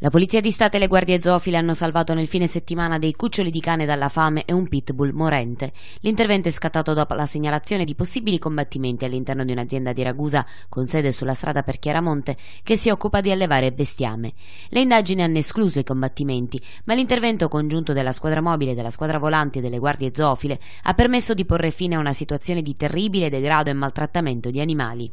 La polizia di Stato e le guardie zoofile hanno salvato nel fine settimana dei cuccioli di cane dalla fame e un pitbull morente. L'intervento è scattato dopo la segnalazione di possibili combattimenti all'interno di un'azienda di Ragusa con sede sulla strada per Chiaramonte che si occupa di allevare bestiame. Le indagini hanno escluso i combattimenti, ma l'intervento congiunto della squadra mobile, della squadra volante e delle guardie zoofile ha permesso di porre fine a una situazione di terribile degrado e maltrattamento di animali.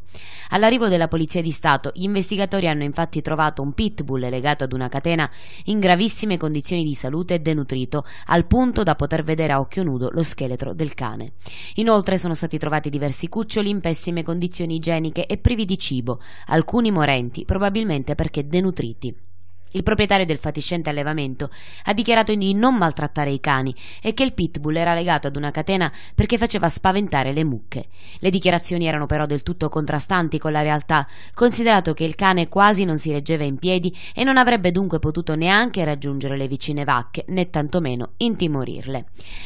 All'arrivo della polizia di Stato, gli investigatori hanno infatti trovato un pitbull legato ad una catena in gravissime condizioni di salute e denutrito, al punto da poter vedere a occhio nudo lo scheletro del cane. Inoltre sono stati trovati diversi cuccioli in pessime condizioni igieniche e privi di cibo, alcuni morenti, probabilmente perché denutriti. Il proprietario del fatiscente allevamento ha dichiarato di non maltrattare i cani e che il pitbull era legato ad una catena perché faceva spaventare le mucche. Le dichiarazioni erano però del tutto contrastanti con la realtà, considerato che il cane quasi non si reggeva in piedi e non avrebbe dunque potuto neanche raggiungere le vicine vacche, né tantomeno intimorirle.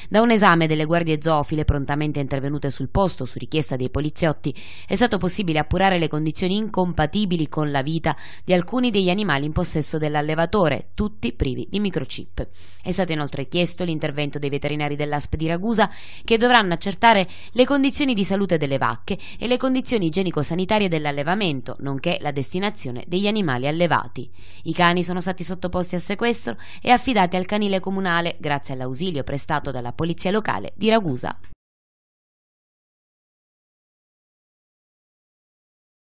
Da un esame delle guardie zoofile prontamente intervenute sul posto su richiesta dei poliziotti è stato possibile appurare le condizioni incompatibili con la vita di alcuni degli animali in possesso della dell'allevatore, tutti privi di microchip. È stato inoltre chiesto l'intervento dei veterinari dell'ASP di Ragusa che dovranno accertare le condizioni di salute delle vacche e le condizioni igienico-sanitarie dell'allevamento, nonché la destinazione degli animali allevati. I cani sono stati sottoposti a sequestro e affidati al canile comunale grazie all'ausilio prestato dalla polizia locale di Ragusa.